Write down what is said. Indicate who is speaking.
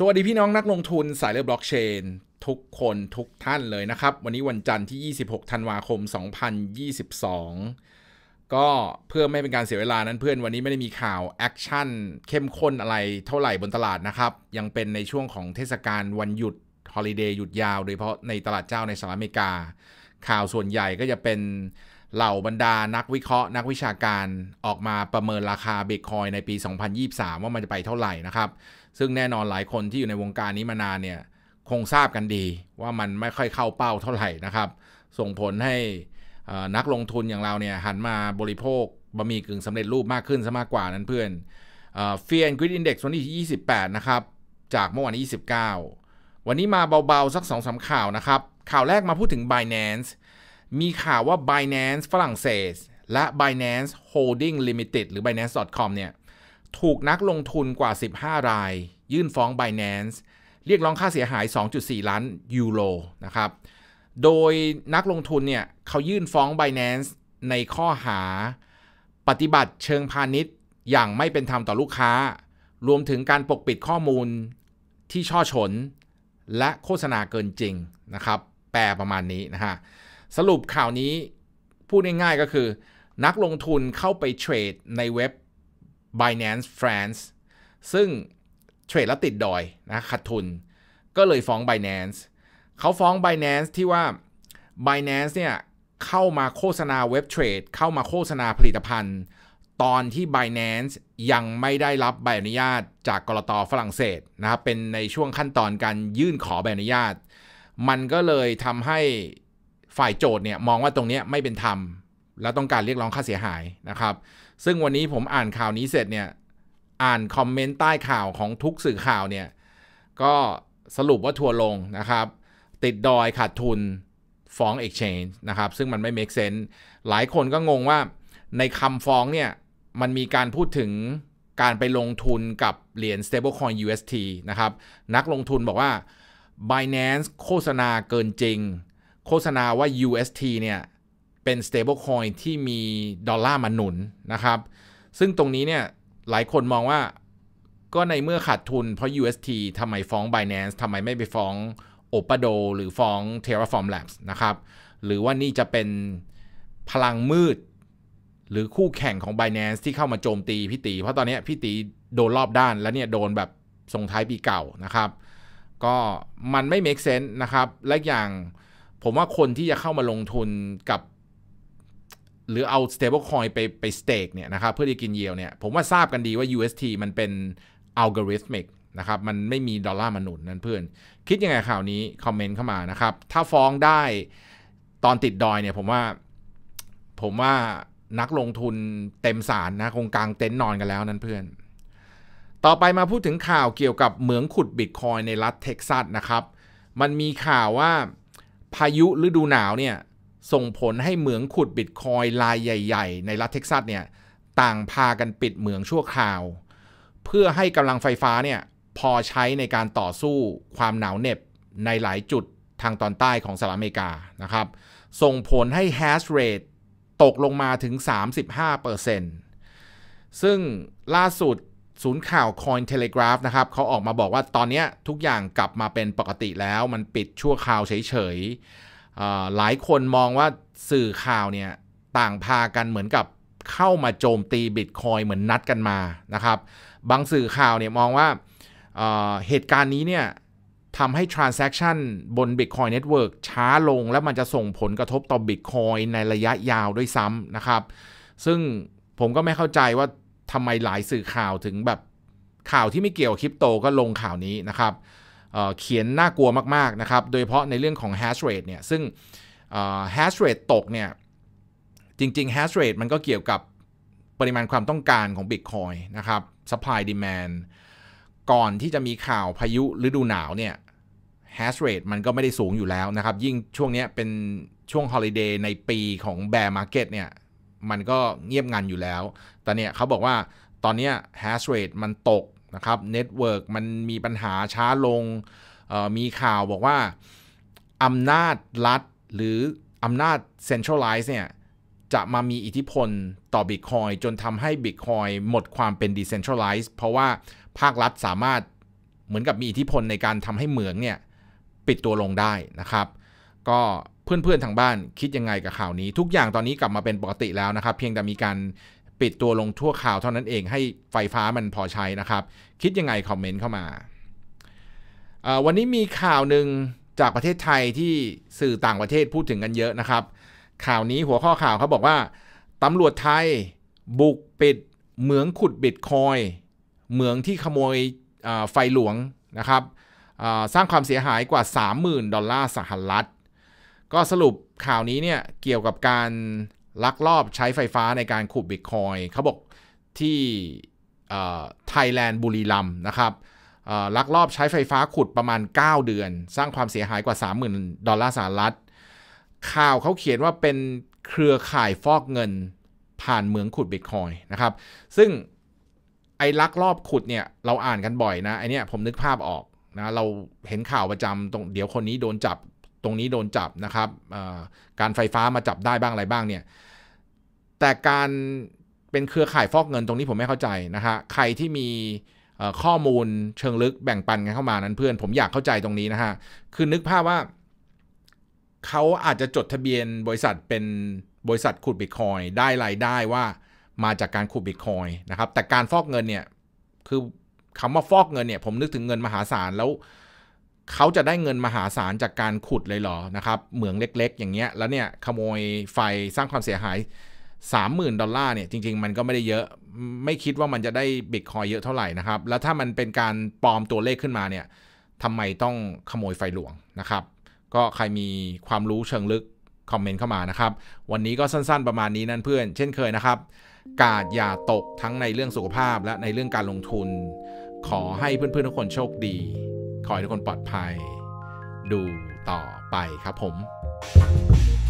Speaker 1: สวัสดีพี่น้องนักลงทุนสายเลือบล็อกเชนทุกคนทุกท่านเลยนะครับวันนี้วันจันทร์ที่ 26 ธันวาคม 2022 ก็เพื่อไม่เป็นการเสียเวลานั้นเพื่อนวันนี้ไม่ได้มีข่าวแอคชั่นเข้มข้นอะไรเท่าไหร่บนตลาดนะครับ ยังเป็นในช่วงของเทศกาลวันหยุดฮอลิเดย์หยุดยาว โดยเฉพาะในตลาดเจ้าในสหรัฐอเมริกา ข่าวส่วนใหญ่ก็จะเป็นเหล่าบรรดานักวิเคราะห์ นักวิชาการออกมาประเมินราคาบิตคอยในปี 2023 ว่ามันจะไปเท่าไหร่นะครับ ซึ่งแน่นอนหลายคนที่อยู่ในวงการนี้มานานเนี่ยคงทราบกันดีว่ามันไม่ค่อยเข้าเป้าเท่าไหร่นะครับ ส่งผลให้นักลงทุนอย่างเราเนี่ยหันมาบริโภคบะหมี่กึ่งสำเร็จรูปมากขึ้นซะมากกว่านั้นเพื่อนเฟียนกริดอินเด็กซ์วันที่ 28 นะครับจากเมื่อวันที่ 29 วันนี้มาเบาๆสัก2-3ข่าวนะครับข่าวแรกมาพูดถึง Binance มีข่าวว่า Binance ฝรั่งเศสและ Binance Holding Limited หรือ Binance.com เนี่ยถูกนักลงทุนกว่า 15 รายยื่นฟ้อง Binance เรียกร้องค่าเสียหาย 2.4 ล้านยูโรนะครับโดยนักลงทุนเนี่ยเขายื่นฟ้อง Binance ในข้อหาปฏิบัติเชิงพาณิชย์อย่างไม่เป็นธรรมต่อลูกค้า รวมถึงการปกปิดข้อมูลที่ช่อฉนและโฆษณาเกินจริงนะครับ แปลประมาณนี้นะฮะสรุปข่าวนี้พูดง่าย ๆก็คือ นักลงทุนเข้าไปเทรดในเว็บ Binance France ซึ่งเทรดแล้วติดดอยนะขาดทุน ก็เลยฟ้อง Binance เขาฟ้อง Binance ที่ว่า Binance เนี่ยเข้ามาโฆษณาเว็บเทรด เข้ามาโฆษณาผลิตภัณฑ์ ตอนที่ Binance ยังไม่ได้รับใบอนุญาตจากกรตฝรั่งเศสนะครับเป็นในช่วงขั้นตอนการยื่นขอใบอนุญาต มันก็เลยทำให้ฝ่ายโจทย์เนี่ยมองว่าตรงนี้ไม่เป็นธรรมแล้วต้องการเรียกร้องค่าเสียหายนะครับ ซึ่งวันนี้ผมอ่านข่าวนี้เสร็จเนี่ย อ่านคอมเมนต์ใต้ข่าวของทุกสื่อข่าวเนี่ย ก็สรุปว่าทัวลงนะครับ ติดดอยขาดทุนฟ้อง Exchange นะครับ ซึ่งมันไม่ make sense หลายคนก็งงว่าในคำฟ้องเนี่ยมันมีการพูดถึงการไปลงทุนกับเหรียญ stablecoin UST นะครับนักลงทุนบอกว่า Binance โฆษณาเกินจริงโฆษณาว่า UST เนี่ยเป็น stablecoin ที่มี ดอลลาร์มาหนุนนะครับซึ่งตรงนี้เนี่ยหลายคนมองว่าก็ในเมื่อขาดทุนเพราะ UST ทำไมฟ้อง Binance ทำไมไม่ไปฟ้อง o p a d o หรือฟ้อง Terraform Labs นะครับหรือว่านี่จะเป็นพลังมืด หรือคู่แข่งของ Binance ที่เข้ามาโจมตีพี่ตี เพราะตอนนี้พี่ตีโดนรอบด้านแล้วเนี่ยโดนแบบส่งท้ายปีเก่านะครับก็มันไม่ make sense นะครับและอย่างผมว่าคนที่จะเข้ามาลงทุนกับ หรือเอา stable coin ไปไป stake เนี่ยนะครับเพื่อที่กินเยียวเนี่ย ผมว่าทราบกันดีว่า UST มันเป็น algorithmic นะครับมันไม่มีดอลลาร์มาหนุนนั่นเพื่อน คิดยังไงข่าวนี้ คอมเมนต์เข้ามานะครับ ถ้าฟ้องได้ตอนติดดอยเนี่ยผมว่า ผมว่านักลงทุนเต็มสารนะคงกลางเต็นท์นอนกันแล้วนั่นเพื่อน ต่อไปมาพูดถึงข่าวเกี่ยวกับเหมืองขุดบิตคอยในรัฐเท็กซัสนะครับ มันมีข่าวว่าพายุฤดูหนาวเนี่ยส่งผลให้เหมืองขุดบิตคอยลายใหญ่ ๆ ในรัฐเท็กซัสเนี่ยต่างพากันปิดเหมือง ชั่วคราว เพื่อให้กำลังไฟฟ้าเนี่ยพอใช้ในการต่อสู้ความหนาวเหน็บในหลายจุดทางตอนใต้ของสหรัฐอเมริกา นะครับ ส่งผลให้แฮชเรทตกลงมาถึง 35%ซึ่งล่าสุดศูนย์ข่าว Coin Telegraph นะครับเขาออกมาบอกว่าตอนนี้ทุกอย่างกลับมาเป็นปกติแล้ว มันปิดชั่วคราวเฉยๆ หลายคนมองว่าสื่อข่าวเนี่ยต่างพากันเหมือนกับเข้ามาโจมตีบิตคอยเหมือนนัดกันมานะครับบางสื่อข่าวเนี่ยมองว่าเเหตุการณ์นี้เนี่ยทำให้ transaction บน Bitcoin Network ช้าลงและมันจะส่งผลกระทบต่อ Bitcoin ในระยะยาวด้วยซ้ำนะครับซึ่งผมก็ไม่เข้าใจว่าทำไมหลายสื่อข่าวถึงแบบข่าวที่ไม่เกี่ยวคริปโตก็ลงข่าวนี้นะครับเเขียนน่ากลัวมากๆนะครับ โดยเฉพาะในเรื่องของ hash rate เนี่ย ซึ่ง hash rate ตกเนี่ย จริงๆ hash rate มันก็เกี่ยวกับปริมาณความต้องการของ Bitcoin นะครับ supply demand ก่อนที่จะมีข่าวพายุฤดูหนาวเนี่ย hash rate มันก็ไม่ได้สูงอยู่แล้วนะครับ ยิ่งช่วงนี้เป็นช่วงฮอลิเดย์ในปีของ bear market เนี่ยมันก็เงียบงันอยู่แล้ว แต่เนี่ยเขาบอกว่าตอนนี้แฮชเรทมันตกนะครับเน็ตเวิร์กมันมีปัญหาช้าลง มีข่าวบอกว่าอำนาจรัฐหรืออำนาจเซ็นทรัลไลซ์เนี่ยจะมามีอิทธิพลต่อ Bitcoin จนทำให้ Bitcoin หมดความเป็น d e c e n t r a l i z e ์เพราะว่าภาครัฐสามารถเหมือนกับมีอิทธิพลในการทำให้เหมืองเนี่ยปิดตัวลงได้นะครับก็เพื่อน ๆ ทางบ้านคิดยังไงกับข่าวนี้ ทุกอย่างตอนนี้กลับมาเป็นปกติแล้วนะครับ เพียงแต่มีการปิดตัวลงทั่วข่าวเท่านั้นเองให้ไฟฟ้ามันพอใช้นะครับ คิดยังไงคอมเมนต์เข้ามาวันนี้มีข่าวหนึ่งจากประเทศไทยที่สื่อต่างประเทศพูดถึงกันเยอะนะครับ ข่าวนี้หัวข้อข่าวเขาบอกว่าตำรวจไทยบุกปิดเหมืองขุดบิตคอยเหมืองที่ขโมยไฟหลวงนะครับสร้างความเสียหายกว่า30,000ดอลลาร์สหรัฐก็สรุปข่าวนี้เนี่ยเกี่ยวกับการลักลอบใช้ไฟฟ้าในการขุดบิตคอยเขาบอกที่ไทยแลนด์บุรีรัมนะครับลักลอบใช้ไฟฟ้าขุดประมาณ 9 เดือน สร้างความเสียหายกว่า 30,000 ดอลลาร์สหรัฐ ข่าวเขาเขียนว่าเป็นเครือข่ายฟอกเงินผ่านเหมืองขุดบิตคอยนะครับ ซึ่งไอ้ลักลอบขุดเนี่ย เราอ่านกันบ่อยนะไอเนี้ยผมนึกภาพออกนะเราเห็นข่าวประจำตรงเดี๋ยวคนนี้โดนจับตรงนี้โดนจับนะครับการไฟฟ้ามาจับได้บ้างอะไรบ้างเนี่ยแต่การเป็นเครือข่ายฟอกเงินตรงนี้ผมไม่เข้าใจนะฮะใครที่มีข้อมูลเชิงลึกแบ่งปันกันเข้ามานั้นเพื่อนผมอยากเข้าใจตรงนี้นะฮะคือนึกภาพว่าเขาอาจจะจดทะเบียนบริษัทเป็นบริษัทขุดบิตคอยได้รายได้ว่ามาจากการขุดบิตคอยนะครับแต่การฟอกเงินเนี่ยคือคำว่าฟอกเงินเนี่ยผมนึกถึงเงินมหาศาลแล้วเขาจะได้เงินมหาศาลจากการขุดเลยเหรอนะครับเหมืองเล็กๆ อย่างเงี้ยแล้วเนี่ย ขโมยไฟสร้างความเสียหาย 30,000 ดอลลาร์เนี่ยจริง ๆ มันก็ไม่ได้เยอะไม่คิดว่ามันจะได้บิตคอยเยอะเท่าไหร่นะครับ แล้วถ้ามันเป็นการปลอมตัวเลขขึ้นมาเนี่ยทำไมต้องขโมยไฟหลวงนะครับ ก็ใครมีความรู้เชิงลึก คอมเมนต์เข้ามานะครับ วันนี้ก็สั้น ๆประมาณนี้นั่นเพื่อน เช่นเคยนะครับ กาดอย่าตกทั้งในเรื่องสุขภาพและในเรื่องการลงทุนขอให้เพื่อนๆทุกคนโชคดีขอให้ทุกคนปลอดภัย ดูต่อไปครับผม